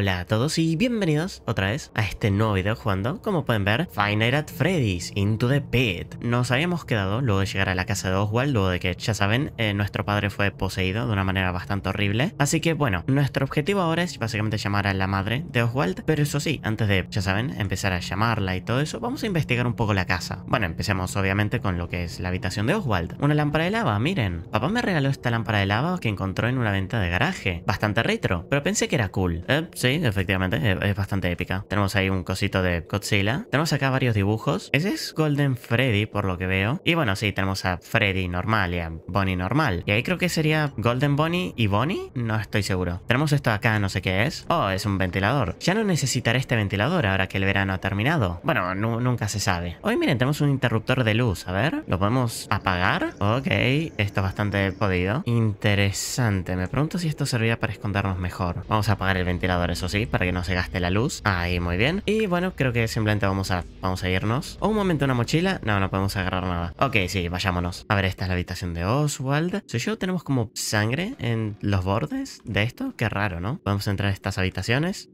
Hola a todos y bienvenidos otra vez a este nuevo video jugando, como pueden ver, Fine at Freddy's Into the Pit. Nos habíamos quedado luego de llegar a la casa de Oswald, luego de que, ya saben, eh, nuestro padre fue poseído de una manera bastante horrible. Así que bueno, nuestro objetivo ahora es básicamente llamar a la madre de Oswald, pero eso sí, antes de, ya saben, empezar a llamarla y todo eso, vamos a investigar un poco la casa. Bueno, empecemos obviamente con lo que es la habitación de Oswald. Una lámpara de lava, miren. Papá me regaló esta lámpara de lava que encontró en una venta de garaje. Bastante retro, pero pensé que era cool. ¿eh? efectivamente, es, es, bastante épica. Tenemos ahí un cosito de Godzilla. Tenemos acá varios dibujos. Ese es Golden Freddy, por lo que veo. Y bueno, sí, tenemos a Freddy normal y a Bonnie normal. Y ahí creo que sería Golden Bonnie y Bonnie. No estoy seguro. Tenemos esto acá, no sé qué es. Oh, es un ventilador. Ya no necesitaré este ventilador ahora que el verano ha terminado. Bueno, nunca se sabe. Hoy miren, tenemos un interruptor de luz. A ver, ¿lo podemos apagar? Ok, esto es bastante podido. Interesante. Me pregunto si esto servía para escondernos mejor. Vamos a apagar el ventilador eso sí, para que no se gaste la luz. Ahí, muy bien. Y bueno, creo que simplemente vamos a, vamos a irnos. un momento, una mochila. No, no podemos agarrar nada. Ok, sí, vayámonos. A ver, esta es la habitación de Oswald. Soy yo, tenemos como sangre en los bordes de esto. Qué raro, ¿no? Podemos entrar a estas habitaciones.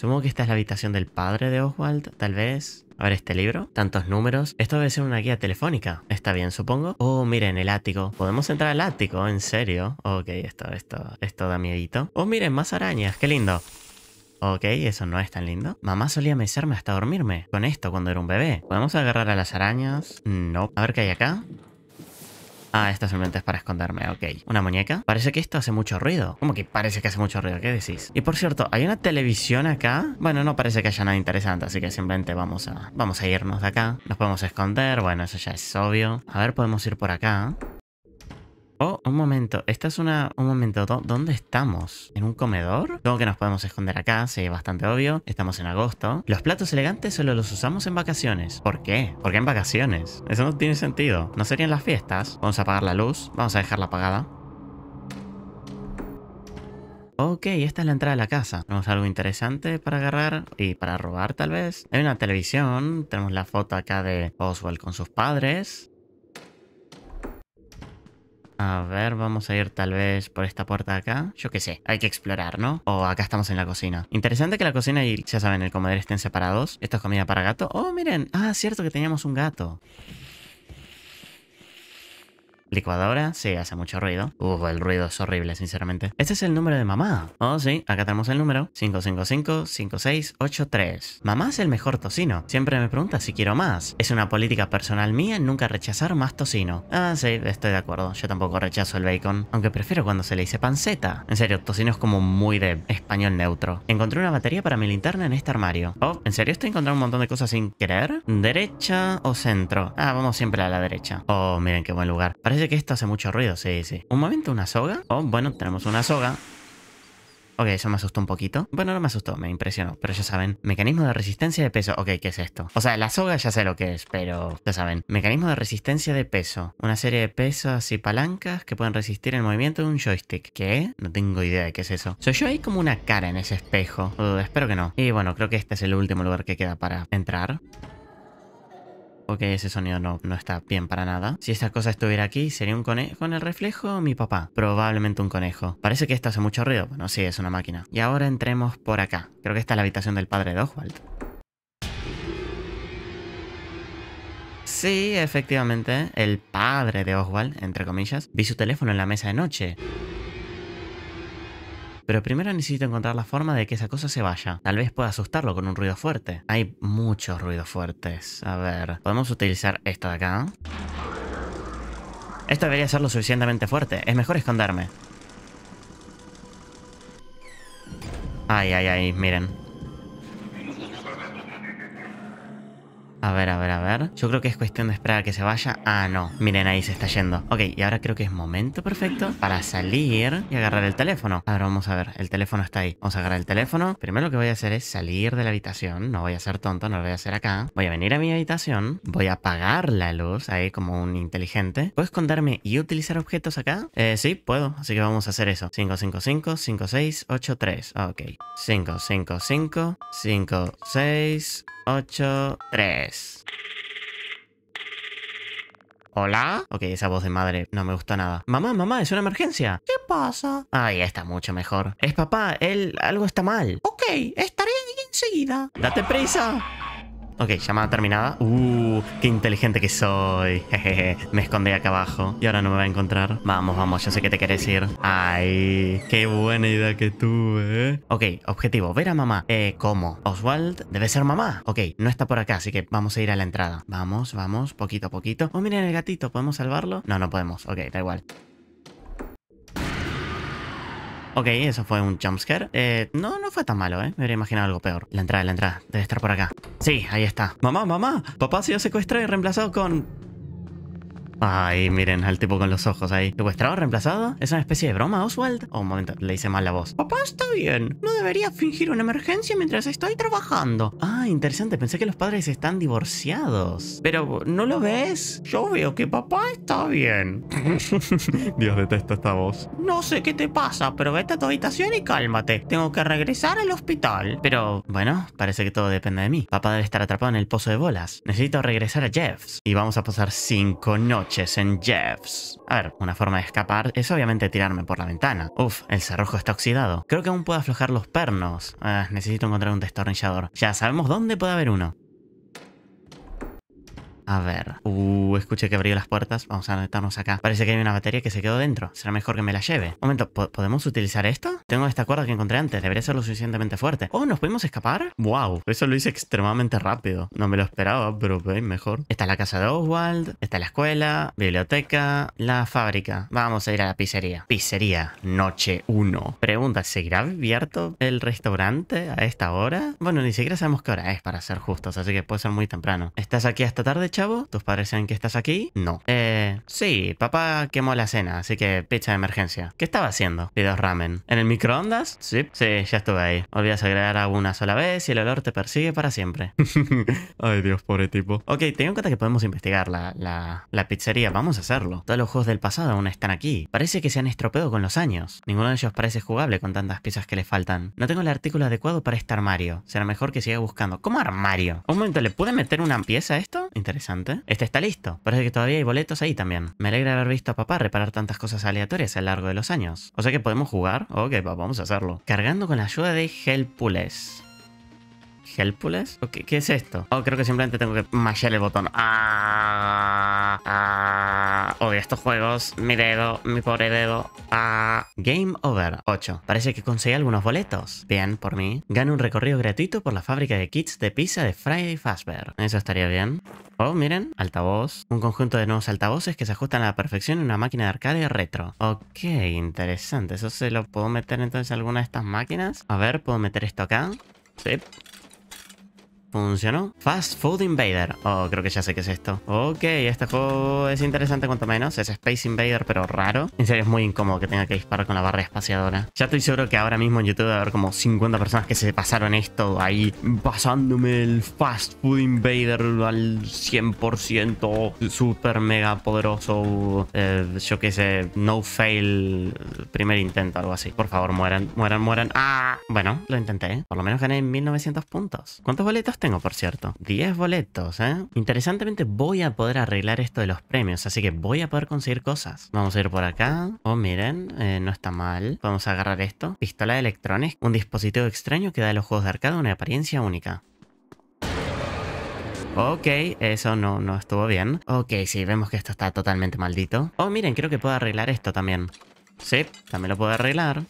Supongo que esta es la habitación del padre de Oswald, tal vez. A ver este libro, tantos números. Esto debe ser una guía telefónica. Está bien, supongo. Oh, miren, el ático. ¿Podemos entrar al ático? ¿En serio? Ok, esto, esto, esto da miedito. Oh, miren, más arañas. Qué lindo. Ok, eso no es tan lindo. Mamá solía mecerme hasta dormirme. Con esto cuando era un bebé. ¿Podemos agarrar a las arañas? No. A ver qué hay acá. Ah, esto simplemente es para esconderme, ok. ¿Una muñeca? Parece que esto hace mucho ruido. ¿Cómo que parece que hace mucho ruido? ¿Qué decís? Y por cierto, ¿hay una televisión acá? Bueno, no parece que haya nada interesante, así que simplemente vamos a, vamos a irnos de acá. Nos podemos esconder, bueno, eso ya es obvio. A ver, podemos ir por acá. Oh, un momento. Esta es una... Un momento. ¿Dónde estamos? ¿En un comedor? Creo que nos podemos esconder acá, sí, bastante obvio. Estamos en agosto. Los platos elegantes solo los usamos en vacaciones. ¿Por qué? ¿Por qué en vacaciones? Eso no tiene sentido. ¿No serían las fiestas? Vamos a apagar la luz. Vamos a dejarla apagada. Ok, esta es la entrada de la casa. Tenemos algo interesante para agarrar y para robar tal vez. Hay una televisión, tenemos la foto acá de Oswald con sus padres. A ver, vamos a ir tal vez por esta puerta de acá. Yo qué sé, hay que explorar, ¿no? O acá estamos en la cocina. Interesante que la cocina y, ya saben, el comedor estén separados. Esto es comida para gato. Oh, miren. Ah, cierto que teníamos un gato licuadora, sí, hace mucho ruido. Uf, el ruido es horrible, sinceramente. Este es el número de mamá. Oh, sí, acá tenemos el número. 555-5683. Mamá es el mejor tocino. Siempre me pregunta si quiero más. Es una política personal mía nunca rechazar más tocino. Ah, sí, estoy de acuerdo. Yo tampoco rechazo el bacon. Aunque prefiero cuando se le dice panceta. En serio, tocino es como muy de español neutro. Encontré una batería para mi linterna en este armario. Oh, ¿en serio estoy encontrando un montón de cosas sin querer? ¿Derecha o centro? Ah, vamos siempre a la derecha. Oh, miren qué buen lugar. Parece que esto hace mucho ruido, sí, sí. Un momento, ¿una soga? Oh, bueno, tenemos una soga. Ok, eso me asustó un poquito. Bueno, no me asustó, me impresionó. Pero ya saben, mecanismo de resistencia de peso. Ok, ¿qué es esto? O sea, la soga ya sé lo que es, pero ya saben. Mecanismo de resistencia de peso. Una serie de pesos y palancas que pueden resistir el movimiento de un joystick. ¿Qué? No tengo idea de qué es eso. Soy yo ahí como una cara en ese espejo. espero que no. Y bueno, creo que este es el último lugar que queda para entrar. Ok, ese sonido no, está bien para nada. Si esta cosa estuviera aquí, ¿sería un conejo en el reflejo mi papá? Probablemente un conejo. Parece que esto hace mucho ruido. Bueno, sí, es una máquina. Y ahora entremos por acá. Creo que esta es la habitación del padre de Oswald. Sí, efectivamente, el padre de Oswald, entre comillas, vi su teléfono en la mesa de noche. Pero primero necesito encontrar la forma de que esa cosa se vaya. Tal vez pueda asustarlo con un ruido fuerte. Hay muchos ruidos fuertes. A ver, podemos utilizar esto de acá. Esto debería ser lo suficientemente fuerte. Es mejor esconderme. Ay, ay, ay, miren. A ver, a ver, a ver. Yo creo que es cuestión de esperar a que se vaya. Ah, no. Miren, ahí se está yendo. Ok, y ahora creo que es momento perfecto para salir y agarrar el teléfono. Ahora vamos a ver. El teléfono está ahí. Vamos a agarrar el teléfono. Primero lo que voy a hacer es salir de la habitación. No voy a ser tonto, no lo voy a hacer acá. Voy a venir a mi habitación. Voy a apagar la luz ahí como un inteligente. ¿Puedo esconderme y utilizar objetos acá? Eh, sí, puedo. Así que vamos a hacer eso. 555, 5683. 5, 5, 6, Ok. 5, 5, 5, ¿Hola? Ok, esa voz de madre no me gusta nada. Mamá, mamá, es una emergencia. ¿Qué pasa? Ay, está mucho mejor. Es papá, él... algo está mal. Ok, estaré enseguida. ¡Date prisa! Ok, llamada terminada. Uh... ¡Qué inteligente que soy! Jejeje, me escondí acá abajo y ahora no me va a encontrar. Vamos, vamos, yo sé que te querés ir. ¡Ay! ¡Qué buena idea que tuve! ¿eh? Ok, objetivo, ver a mamá. Eh, ¿cómo? Oswald debe ser mamá. Ok, no está por acá, así que vamos a ir a la entrada. Vamos, vamos, poquito a poquito. Oh, miren el gatito, ¿podemos salvarlo? No, no podemos. Ok, da igual. Ok, eso fue un jumpscare. Eh, no, no fue tan malo, ¿eh? Me hubiera imaginado algo peor. La entrada, la entrada. Debe estar por acá. Sí, ahí está. Mamá, mamá. Papá ha sido secuestrado y reemplazado con... Ay, miren al tipo con los ojos ahí. ¿Secuestrado reemplazado? ¿Es una especie de broma, Oswald? Oh, un momento, le hice mal la voz. Papá está bien. No debería fingir una emergencia mientras estoy trabajando. Ah, interesante. Pensé que los padres están divorciados. Pero, ¿no lo ves? Yo veo que papá está bien. Dios, detesto esta voz. No sé qué te pasa, pero vete a tu habitación y cálmate. Tengo que regresar al hospital. Pero, bueno, parece que todo depende de mí. Papá debe estar atrapado en el pozo de bolas. Necesito regresar a Jeffs. Y vamos a pasar cinco noches en Jeffs. A ver, una forma de escapar es obviamente tirarme por la ventana. Uf, el cerrojo está oxidado. Creo que aún puedo aflojar los pernos. Ah, necesito encontrar un destornillador. Ya sabemos dónde puede haber uno. A ver. Uh, Escuché que abrió las puertas. Vamos a meternos acá. Parece que hay una batería que se quedó dentro. Será mejor que me la lleve. Un momento, ¿podemos utilizar esto? Tengo esta cuerda que encontré antes. Debería ser lo suficientemente fuerte. Oh, ¿nos pudimos escapar? Wow, eso lo hice extremadamente rápido. No me lo esperaba, pero veis, mejor. Está la casa de Oswald. Está la escuela. Biblioteca. La fábrica. Vamos a ir a la pizzería. Pizzería, noche 1. Pregunta, ¿seguirá abierto el restaurante a esta hora? Bueno, ni siquiera sabemos qué hora es, para ser justos. Así que puede ser muy temprano. ¿Estás aquí hasta tarde, chavo? Tus padres saben que ¿Estás aquí? No. Eh, sí, papá quemó la cena, así que pizza de emergencia. ¿Qué estaba haciendo? Pido ramen. ¿En el microondas? Sí. Sí, ya estuve ahí. Olvidas agregar agua una sola vez y el olor te persigue para siempre. Ay, Dios, pobre tipo. Ok, tengo en cuenta que podemos investigar la, la pizzería. Vamos a hacerlo. Todos los juegos del pasado aún están aquí. Parece que se han estropeado con los años. Ninguno de ellos parece jugable con tantas piezas que le faltan. No tengo el artículo adecuado para este armario. Será mejor que siga buscando. ¿Cómo armario? Un momento, ¿le pude meter una pieza a esto? Interesante. Este está listo. Parece que todavía hay boletos ahí también. Me alegra haber visto a papá reparar tantas cosas aleatorias a lo largo de los años. O sea que podemos jugar. Ok, vamos a hacerlo. Cargando con la ayuda de Helpules. ¿Qué es esto? Oh, creo que simplemente tengo que mashear el botón. Ah, ah estos juegos. Mi dedo, mi pobre dedo. Ah. Game over. 8. Parece que conseguí algunos boletos. Bien, por mí. Gana un recorrido gratuito por la fábrica de kits de pizza de Friday Fazbear. Eso estaría bien. Oh, miren. Altavoz. Un conjunto de nuevos altavoces que se ajustan a la perfección en una máquina de arcade retro. Ok, interesante. ¿Eso se lo puedo meter entonces a alguna de estas máquinas? A ver, ¿puedo meter esto acá? Sí. ¿Funcionó? Fast Food Invader. Oh, creo que ya sé qué es esto. Ok, este juego es interesante cuanto menos. Es Space Invader, pero raro. En serio, es muy incómodo que tenga que disparar con la barra espaciadora. Ya estoy seguro que ahora mismo en YouTube a haber como 50 personas que se pasaron esto ahí pasándome el Fast Food Invader al 100% super mega poderoso. Eh, yo qué sé, no fail primer intento, algo así. Por favor, mueran, mueran, mueran. ¡Ah! Bueno, lo intenté. Por lo menos gané 1900 puntos. ¿Cuántos boletos tengo, por cierto. 10 boletos, ¿eh? Interesantemente voy a poder arreglar esto de los premios, así que voy a poder conseguir cosas. Vamos a ir por acá. Oh, miren, eh, no está mal. Vamos a agarrar esto. Pistola de electrones, un dispositivo extraño que da a los juegos de arcade una apariencia única. Ok, eso no, no estuvo bien. Ok, sí, vemos que esto está totalmente maldito. Oh, miren, creo que puedo arreglar esto también. Sí, también lo puedo arreglar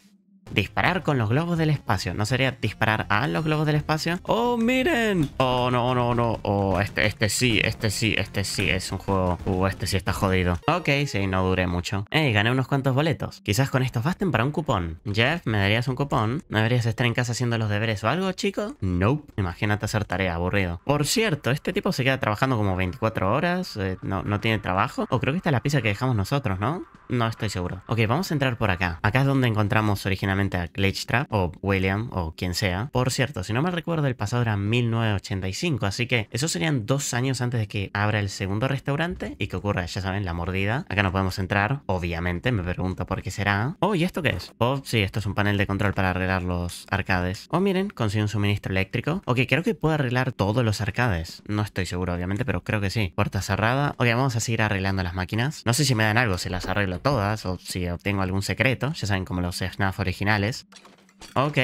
disparar con los globos del espacio. ¿No sería disparar a los globos del espacio? ¡Oh, miren! ¡Oh, no, no, no! ¡Oh, este, este sí, este sí, este sí! Es un juego... ¡Uh, este sí está jodido! Ok, sí, no duré mucho. ¡Ey, gané unos cuantos boletos! Quizás con estos basten para un cupón. Jeff, ¿me darías un cupón? ¿No deberías estar en casa haciendo los deberes o algo, chico? Nope. Imagínate hacer tarea, aburrido. Por cierto, este tipo se queda trabajando como 24 horas. Eh, no, tiene trabajo. O oh, creo que esta es la pieza que dejamos nosotros, ¿no? No estoy seguro. Ok, vamos a entrar por acá. Acá es donde encontramos originalmente a Glitchtrap o William o quien sea. Por cierto, si no me recuerdo, el pasado era 1985, así que eso serían dos años antes de que abra el segundo restaurante y que ocurra, ya saben, la mordida. Acá no podemos entrar, obviamente, me pregunto por qué será. Oh, ¿y esto qué es? Oh, sí, esto es un panel de control para arreglar los arcades. Oh, miren, consigue un suministro eléctrico. Ok, creo que puedo arreglar todos los arcades. No estoy seguro, obviamente, pero creo que sí. Puerta cerrada. Ok, vamos a seguir arreglando las máquinas. No sé si me dan algo, si las arreglo todas o si obtengo algún secreto. Ya saben, como los Snaf originales Ok.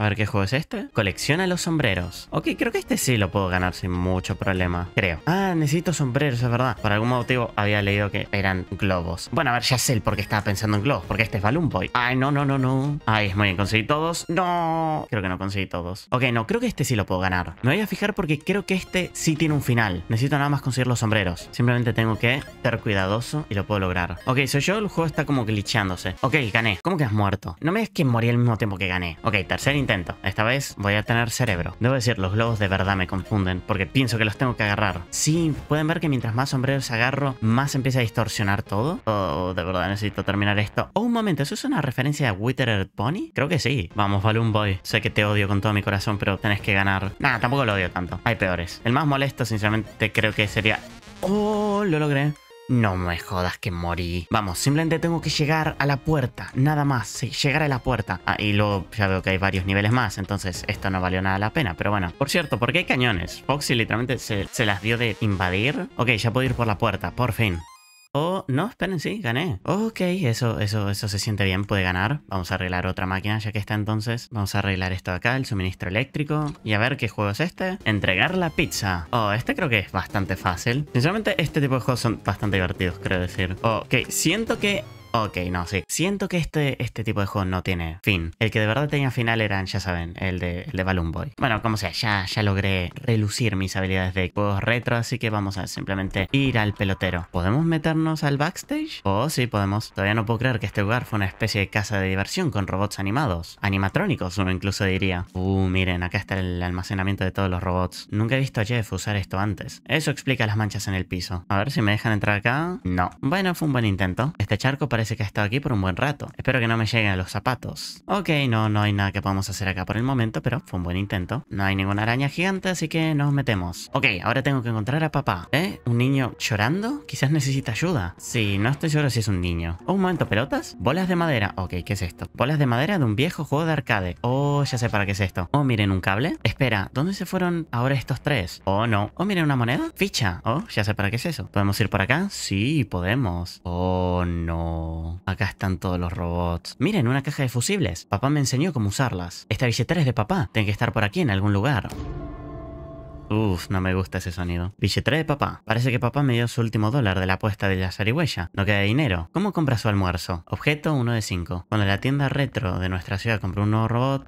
A ver, ¿qué juego es este? Colecciona los sombreros. Ok, creo que este sí lo puedo ganar sin mucho problema. Creo. Ah, necesito sombreros, es verdad. Por algún motivo había leído que eran globos. Bueno, a ver, ya sé el por qué estaba pensando en globos. Porque este es Balloon Boy. Ay, no, no, no, no. Ay, es muy bien. ¿Conseguí todos? No. Creo que no conseguí todos. Ok, no, creo que este sí lo puedo ganar. Me voy a fijar porque creo que este sí tiene un final. Necesito nada más conseguir los sombreros. Simplemente tengo que ser cuidadoso y lo puedo lograr. Ok, soy yo. El juego está como glitchándose. Ok, gané. ¿Cómo que has muerto? No me es que morí al mismo tiempo que gané. Ok, tercer intento intento. Esta vez voy a tener cerebro. Debo decir, los globos de verdad me confunden porque pienso que los tengo que agarrar. Sí, pueden ver que mientras más sombreros agarro, más empieza a distorsionar todo. Oh, de verdad necesito terminar esto. Oh, un momento, ¿eso es una referencia a Withered Pony? Creo que sí. Vamos, Balloon Boy. Sé que te odio con todo mi corazón, pero tenés que ganar. Nah, tampoco lo odio tanto. Hay peores. El más molesto, sinceramente, creo que sería... Oh, lo logré. No me jodas que morí. Vamos, simplemente tengo que llegar a la puerta, nada más, sí, llegar a la puerta. Ah, y luego ya veo que hay varios niveles más, entonces esto no valió nada la pena, pero bueno. Por cierto, ¿por qué hay cañones? Foxy literalmente se, se las dio de invadir. Ok, ya puedo ir por la puerta, por fin. Oh, no, esperen, sí, gané. Ok, eso, eso, eso se siente bien, puede ganar. Vamos a arreglar otra máquina ya que está entonces. Vamos a arreglar esto acá, el suministro eléctrico. Y a ver qué juego es este. Entregar la pizza. Oh, este creo que es bastante fácil. Sinceramente, este tipo de juegos son bastante divertidos, creo decir. Ok, siento que Ok, no, sí. Siento que este, este tipo de juego no tiene fin. El que de verdad tenía final eran, ya saben, el de, el de Balloon Boy. Bueno, como sea, ya, ya logré relucir mis habilidades de juegos retro, así que vamos a simplemente ir al pelotero. ¿Podemos meternos al backstage? Oh, sí, podemos. Todavía no puedo creer que este lugar fue una especie de casa de diversión con robots animados. Animatrónicos, uno incluso diría. Uh, miren, acá está el almacenamiento de todos los robots. Nunca he visto a Jeff usar esto antes. Eso explica las manchas en el piso. A ver si me dejan entrar acá. No. Bueno, fue un buen intento. Este charco parece que ha estado aquí por un buen rato. Espero que no me lleguen los zapatos. Ok, no, no hay nada que podamos hacer acá por el momento, pero fue un buen intento. No hay ninguna araña gigante, así que nos metemos. Ok, ahora tengo que encontrar a papá. ¿Eh? ¿Un niño llorando? Quizás necesita ayuda. Sí, no estoy seguro si es un niño. Oh, un momento, ¿pelotas? Bolas de madera. Ok, ¿qué es esto? Bolas de madera de un viejo juego de arcade. Oh, ya sé para qué es esto. Oh, miren, un cable. Espera, ¿dónde se fueron ahora estos tres? Oh, no. Oh, miren, una moneda. Ficha. Oh, ya sé para qué es eso. ¿Podemos ir por acá? Sí, podemos. Oh, no acá están todos los robots. Miren, una caja de fusibles. Papá me enseñó cómo usarlas. Esta billetera es de papá. Tiene que estar por aquí en algún lugar. Uf, no me gusta ese sonido. Billete de papá. Parece que papá me dio su último dólar de la apuesta de la zarigüeya. No queda dinero. ¿Cómo compra su almuerzo? Objeto 1 de 5. Cuando la tienda retro de nuestra ciudad compró un nuevo robot,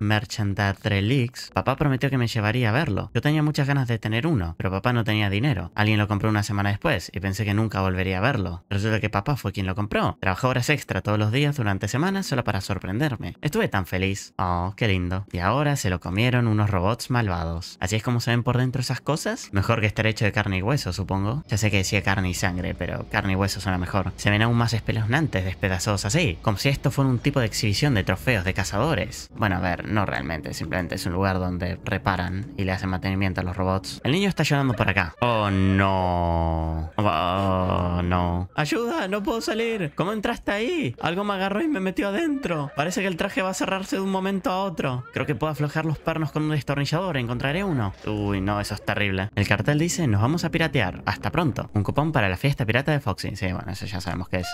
Leaks, papá prometió que me llevaría a verlo. Yo tenía muchas ganas de tener uno, pero papá no tenía dinero. Alguien lo compró una semana después y pensé que nunca volvería a verlo. Resulta que papá fue quien lo compró. Trabajó horas extra todos los días durante semanas solo para sorprenderme. Estuve tan feliz. Oh, qué lindo. Y ahora se lo comieron unos robots malvados. Así es como se ven por dentro cosas? Mejor que estar hecho de carne y hueso, supongo. Ya sé que decía carne y sangre, pero carne y hueso suena mejor. Se ven aún más espeluznantes, despedazados así, como si esto fuera un tipo de exhibición de trofeos de cazadores. Bueno, a ver, no realmente, simplemente es un lugar donde reparan y le hacen mantenimiento a los robots. El niño está llorando por acá. Oh, no. Oh, oh, no. ¡Ayuda! ¡No puedo salir! ¿Cómo entraste ahí? Algo me agarró y me metió adentro. Parece que el traje va a cerrarse de un momento a otro. Creo que puedo aflojar los pernos con un destornillador. Encontraré uno. Uy, no, eso terrible. El cartel dice, nos vamos a piratear. Hasta pronto. Un cupón para la fiesta pirata de Foxy. Sí, bueno, eso ya sabemos qué es.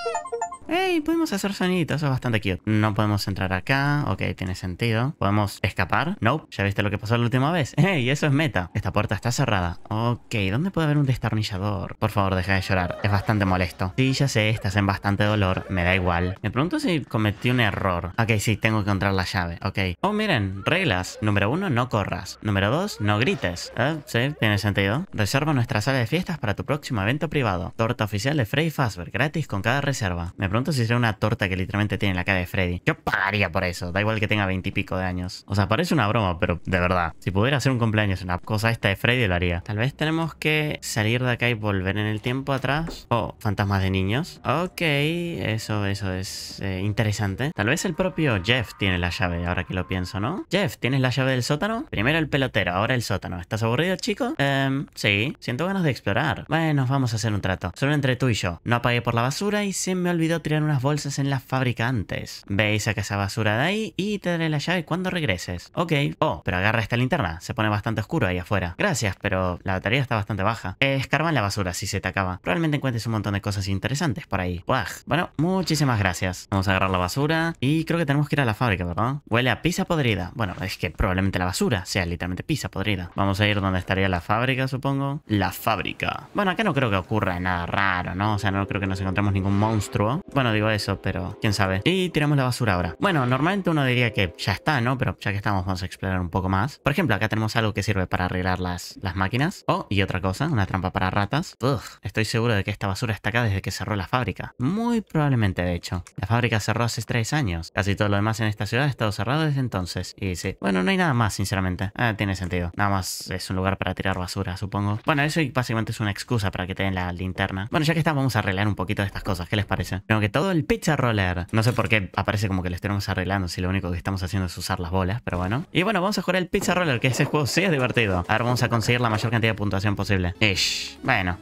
¡Ey! Podemos hacer sonido, eso es bastante cute. No podemos entrar acá, ok, tiene sentido. ¿Podemos escapar? nope. ya viste lo que pasó la última vez. ¡Ey! Eso es meta. Esta puerta está cerrada. Ok, ¿dónde puede haber un destornillador? Por favor, deja de llorar, es bastante molesto. Sí, ya sé, estás en bastante dolor, me da igual. Me pregunto si cometí un error. Ok, sí, tengo que encontrar la llave, ok. Oh, miren, reglas. Número uno, no corras. Número dos, no grites. Eh, sí, tiene sentido. Reserva nuestra sala de fiestas para tu próximo evento privado. Torta oficial de Freddy Fazbear, gratis con cada reserva pregunto si será una torta que literalmente tiene la cara de Freddy. Yo pagaría por eso, da igual que tenga veintipico de años. O sea, parece una broma, pero de verdad. Si pudiera hacer un cumpleaños una cosa esta de Freddy, lo haría. Tal vez tenemos que salir de acá y volver en el tiempo atrás. Oh, fantasmas de niños. Ok, eso, eso es eh, interesante. Tal vez el propio Jeff tiene la llave, ahora que lo pienso, ¿no? Jeff, ¿tienes la llave del sótano? Primero el pelotero, ahora el sótano. ¿Estás aburrido, chico? Eh, sí, siento ganas de explorar. Bueno, vamos a hacer un trato. Solo entre tú y yo. No apagué por la basura y se me olvidó tirar unas bolsas en fábrica antes Ve y saca esa basura de ahí y te daré la llave cuando regreses. Ok. Oh, pero agarra esta linterna. Se pone bastante oscuro ahí afuera. Gracias, pero la batería está bastante baja. Escarba la basura si se te acaba. Probablemente encuentres un montón de cosas interesantes por ahí. Buah. Bueno, muchísimas gracias. Vamos a agarrar la basura y creo que tenemos que ir a la fábrica, ¿verdad? Huele a pizza podrida. Bueno, es que probablemente la basura sea literalmente pizza podrida. Vamos a ir donde estaría la fábrica, supongo. La fábrica. Bueno, acá no creo que ocurra nada raro, ¿no? O sea, no creo que nos encontremos ningún monstruo. Bueno, digo eso, pero quién sabe. Y tiramos la basura ahora. Bueno, normalmente uno diría que ya está, ¿no? Pero ya que estamos vamos a explorar un poco más. Por ejemplo, acá tenemos algo que sirve para arreglar las, las máquinas. Oh, y otra cosa, una trampa para ratas. Ugh, estoy seguro de que esta basura está acá desde que cerró la fábrica. Muy probablemente, de hecho. La fábrica cerró hace tres años. Casi todo lo demás en esta ciudad ha estado cerrado desde entonces. Y sí. bueno, no hay nada más, sinceramente. Ah, tiene sentido. Nada más es un lugar para tirar basura, supongo. Bueno, eso básicamente es una excusa para que te den la linterna. Bueno, ya que está, vamos a arreglar un poquito de estas cosas. ¿Qué les parece? que todo el pizza roller. No sé por qué aparece como que lo estemos arreglando si lo único que estamos haciendo es usar las bolas, pero bueno. Y bueno, vamos a jugar el pizza roller, que ese juego sí es divertido. A ver, vamos a conseguir la mayor cantidad de puntuación posible. Ish. Bueno,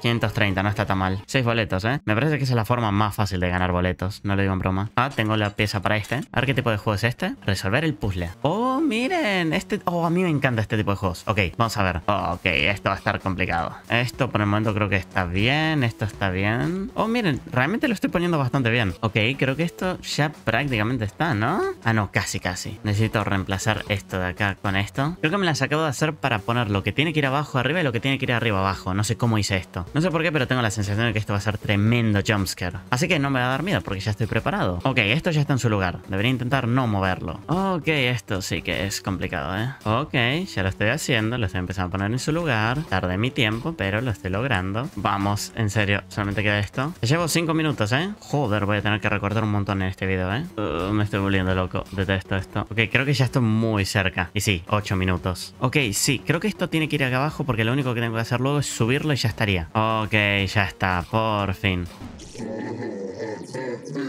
530, no está tan mal. 6 boletos, ¿eh? Me parece que esa es la forma más fácil de ganar boletos, no le digo en broma. Ah, tengo la pieza para este. A ver qué tipo de juego es este. Resolver el puzzle. ¡Oh, miren! Este... Oh, a mí me encanta este tipo de juegos. Ok, vamos a ver. ok, esto va a estar complicado. Esto por el momento creo que está bien, esto está bien. Oh, miren, realmente lo estoy poniendo bastante bien. Ok, creo que esto ya prácticamente está, ¿no? Ah, no, casi, casi. Necesito reemplazar esto de acá con esto. Creo que me las acabo de hacer para poner lo que tiene que ir abajo arriba y lo que tiene que ir arriba abajo. No sé cómo hice esto. No sé por qué, pero tengo la sensación de que esto va a ser tremendo jumpscare. Así que no me va a dar miedo porque ya estoy preparado. Ok, esto ya está en su lugar. Debería intentar no moverlo. Ok, esto sí que es complicado, ¿eh? Ok, ya lo estoy haciendo. Lo estoy empezando a poner en su lugar. Tarde mi tiempo, pero lo estoy logrando. Vamos, en serio. Solamente queda esto. llevo cinco minutos, ¿eh? Joder, voy a tener que recortar un montón en este video, ¿eh? Uh, me estoy volviendo loco. Detesto esto. Ok, creo que ya estoy muy cerca. Y sí, ocho minutos. Ok, sí, creo que esto tiene que ir acá abajo porque lo único que tengo que hacer luego es subirlo y ya estaría. Ok, ya está, por fin.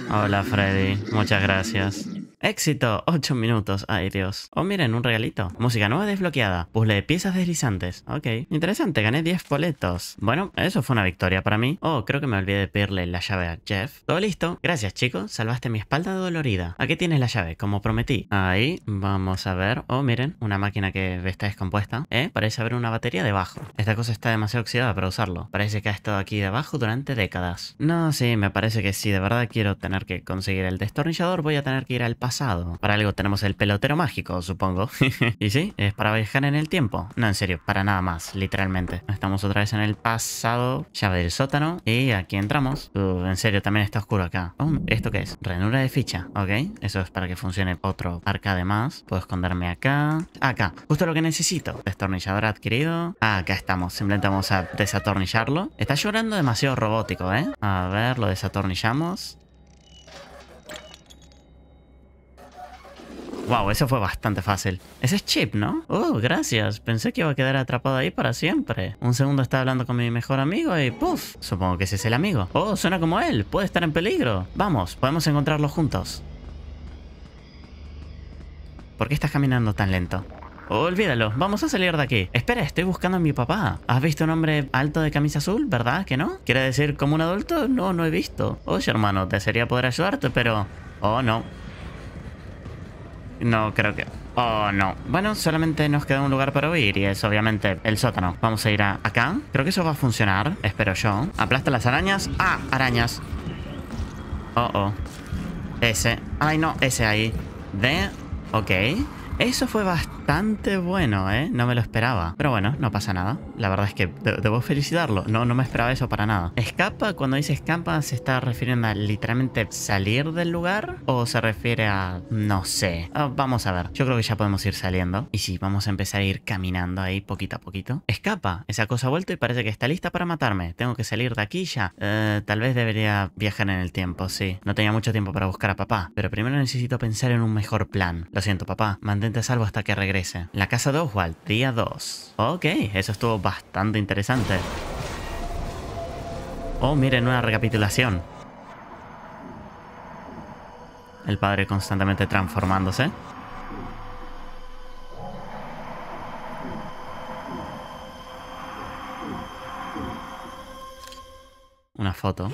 Hola Freddy, muchas gracias. Éxito, 8 minutos, ay Dios. Oh, miren, un regalito. Música nueva desbloqueada, puzzle de piezas deslizantes. Ok, interesante, gané 10 boletos. Bueno, eso fue una victoria para mí. Oh, creo que me olvidé de pedirle la llave a Jeff. Todo listo. Gracias, chicos, salvaste mi espalda dolorida. Aquí tienes la llave, como prometí. Ahí, vamos a ver. Oh, miren, una máquina que está descompuesta. Eh, parece haber una batería debajo. Esta cosa está demasiado oxidada para usarlo. Parece que ha estado aquí debajo durante décadas. No, sí, me parece que si de verdad quiero tener que conseguir el destornillador, voy a tener que ir al paso para algo tenemos el pelotero mágico, supongo. y sí, es para viajar en el tiempo. No, en serio, para nada más, literalmente. Estamos otra vez en el pasado, llave del sótano. Y aquí entramos. en serio, también está oscuro acá. Oh, ¿Esto qué es? Renura de ficha, ok. Eso es para que funcione otro arcade más. Puedo esconderme acá. Acá, justo lo que necesito. Destornillador adquirido. Ah, acá estamos. Simplemente vamos a desatornillarlo. Está llorando demasiado robótico, ¿eh? A ver, lo desatornillamos. Wow, eso fue bastante fácil. Ese es Chip, ¿no? Oh, gracias. Pensé que iba a quedar atrapado ahí para siempre. Un segundo estaba hablando con mi mejor amigo y ¡puf! Supongo que ese es el amigo. Oh, suena como él. Puede estar en peligro. Vamos, podemos encontrarlo juntos. ¿Por qué estás caminando tan lento? Olvídalo, vamos a salir de aquí. Espera, estoy buscando a mi papá. ¿Has visto un hombre alto de camisa azul, verdad que no? ¿Quiere decir como un adulto? No, no he visto. Oye, hermano, sería poder ayudarte, pero... Oh, no. No, creo que... Oh, no. Bueno, solamente nos queda un lugar para huir y es obviamente el sótano. Vamos a ir a acá. Creo que eso va a funcionar, espero yo. Aplasta las arañas. ¡Ah! Arañas. Oh, oh. Ese. Ay, no, ese ahí. De... Ok. Eso fue bastante bastante bueno, ¿eh? No me lo esperaba. Pero bueno, no pasa nada. La verdad es que debo felicitarlo. No, no me esperaba eso para nada. ¿Escapa? Cuando dice escapa, ¿se está refiriendo a literalmente salir del lugar? ¿O se refiere a... no sé? Ah, vamos a ver. Yo creo que ya podemos ir saliendo. Y sí, vamos a empezar a ir caminando ahí poquito a poquito. Escapa. Esa cosa ha vuelto y parece que está lista para matarme. Tengo que salir de aquí ya. Eh, tal vez debería viajar en el tiempo, sí. No tenía mucho tiempo para buscar a papá. Pero primero necesito pensar en un mejor plan. Lo siento, papá. Mantente a salvo hasta que regrese. La casa de Oswald, día 2. Ok, eso estuvo bastante interesante. Oh, miren, una recapitulación. El padre constantemente transformándose. Una foto.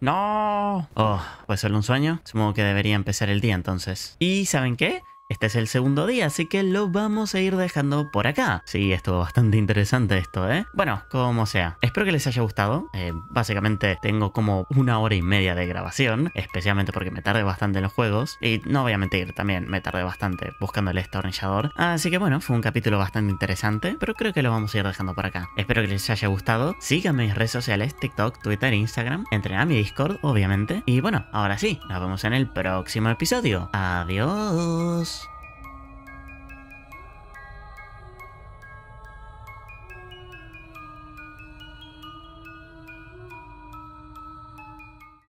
¡No! Oh, ¿puede ser un sueño? Supongo que debería empezar el día entonces. ¿Y saben qué? Este es el segundo día, así que lo vamos a ir dejando por acá. Sí, estuvo bastante interesante esto, ¿eh? Bueno, como sea. Espero que les haya gustado. Eh, básicamente tengo como una hora y media de grabación, especialmente porque me tardé bastante en los juegos. Y no voy a mentir, también me tardé bastante buscando el estornillador. Así que bueno, fue un capítulo bastante interesante, pero creo que lo vamos a ir dejando por acá. Espero que les haya gustado. Síganme en mis redes sociales, TikTok, Twitter, Instagram. Entren a mi Discord, obviamente. Y bueno, ahora sí, nos vemos en el próximo episodio. Adiós.